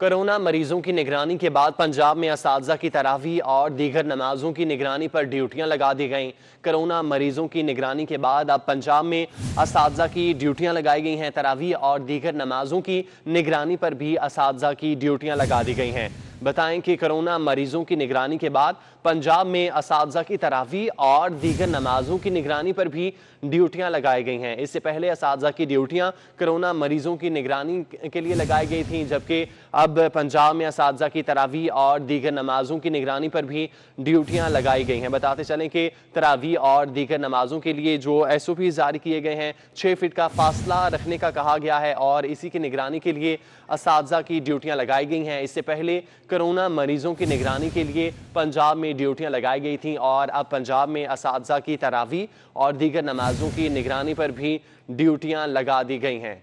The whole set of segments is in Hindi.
कोरोना मरीजों की निगरानी के बाद पंजाब में इस की तरावी और दीगर नमाजों की निगरानी पर ड्यूटियां लगा दी गई कोरोना मरीजों की निगरानी के बाद अब पंजाब में इस की ड्यूटियां लगाई गई हैं तरावी और दीगर नमाजों की निगरानी पर भी इस की ड्यूटियां लगा दी गई हैं बताएं कि कोरोना मरीजों की निगरानी के बाद पंजाब में इस की तरावी और दीगर नमाजों की निगरानी पर भी ड्यूटियां लगाई गई हैं इससे पहले इस की ड्यूटियां कोरोना मरीजों की निगरानी के लिए लगाई गई थी जबकि अब पंजाब में इस की तरावी और दीगर नमाजों की निगरानी पर भी ड्यूटियां लगाई गई हैं बताते चलें कि तरावी और दीगर नमाजों के लिए जो एस जारी किए गए हैं छः फिट का फासला रखने का कहा गया है और इसी की निगरानी के लिए इस की ड्यूटियाँ लगाई गई हैं इससे पहले कोरोना मरीजों की निगरानी के लिए पंजाब में ड्यूटियां लगाई गई थी और अब पंजाब में इस की तरावी और दीगर नमाजों की निगरानी पर भी ड्यूटियां लगा दी गई हैं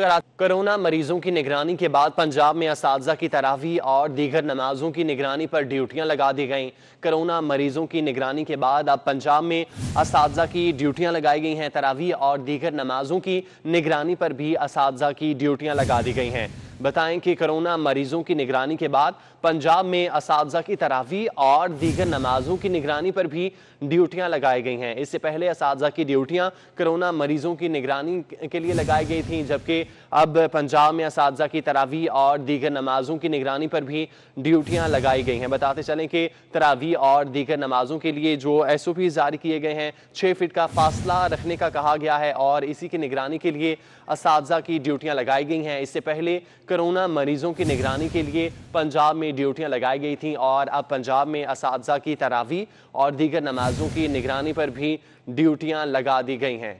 कोरोना मरीजों की निगरानी के बाद पंजाब में इस की तरावी और दीगर नमाजों की निगरानी पर ड्यूटियां लगा दी गई कोरोना मरीजों की निगरानी के बाद अब पंजाब में इस की ड्यूटियां लगाई गई हैं तरावी और दीगर नमाजों की निगरानी पर भी इस की ड्यूटियां लगा दी गई हैं बताएं कि कोरोना मरीजों की निगरानी के बाद पंजाब में इस की तरावी और दीगर नमाजों की निगरानी पर भी ड्यूटियां लगाई गई हैं इससे पहले इस की ड्यूटियां कोरोना मरीजों की निगरानी के लिए लगाई गई थी जबकि अब पंजाब में इस की तरावी और दीगर नमाजों की निगरानी पर भी ड्यूटियां लगाई गई हैं बताते चलें कि तरावी और दीगर नमाजों के लिए जो एस ओ पी जारी किए गए हैं छः फिट का फासला रखने का कहा गया है और इसी की निगरानी के लिए इस की ड्यूटियाँ लगाई गई हैं इससे पहले कोरोना मरीजों की निगरानी के लिए पंजाब में ड्यूटियां लगाई गई थीं और अब पंजाब में इस की तरावी और दीगर नमाजों की निगरानी पर भी ड्यूटियां लगा दी गई हैं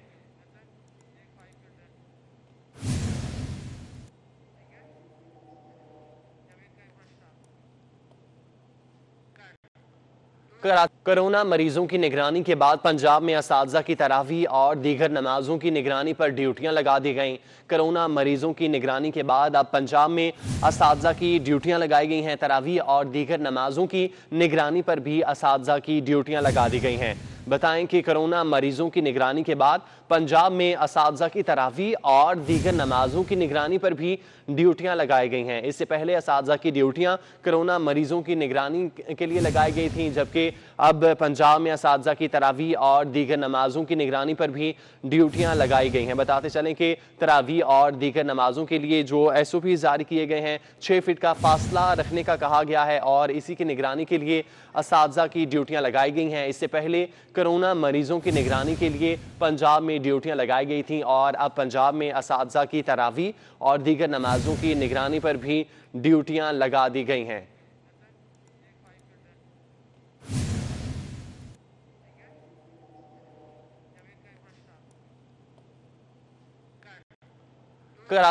कोरोना मरीजों की निगरानी के बाद पंजाब में इस की तरावी और दीगर नमाजों की निगरानी पर ड्यूटियां लगा दी गई कोरोना मरीजों की निगरानी के बाद अब पंजाब में इस की ड्यूटियां लगाई गई हैं तरावी और दीगर नमाजों की निगरानी पर भी इस की ड्यूटियां लगा दी गई हैं बताएं कि कोरोना मरीजों की निगरानी के बाद पंजाब में इस की तरावी और दीगर नमाजों की निगरानी पर भी ड्यूटियां लगाई गई हैं इससे पहले इस की ड्यूटियां कोरोना मरीजों की निगरानी के लिए लगाई गई थी जबकि अब पंजाब में इस की तरावी और दीगर नमाजों की निगरानी पर भी ड्यूटियाँ लगाई गई हैं बताते चलें कि तरावी और दीगर नमाजों के लिए जो एस ओ पी जारी किए गए हैं छः फिट का फासला रखने का कहा गया है और इसी की निगरानी के लिए इस की ड्यूटियाँ लगाई गई हैं इससे पहले कोरोना मरीजों की निगरानी के लिए पंजाब में ड्यूटियाँ लगाई गई थी और अब पंजाब में इस की तरावी और दीगर नमाजों की निगरानी पर भी ड्यूटियाँ लगा दी गई हैं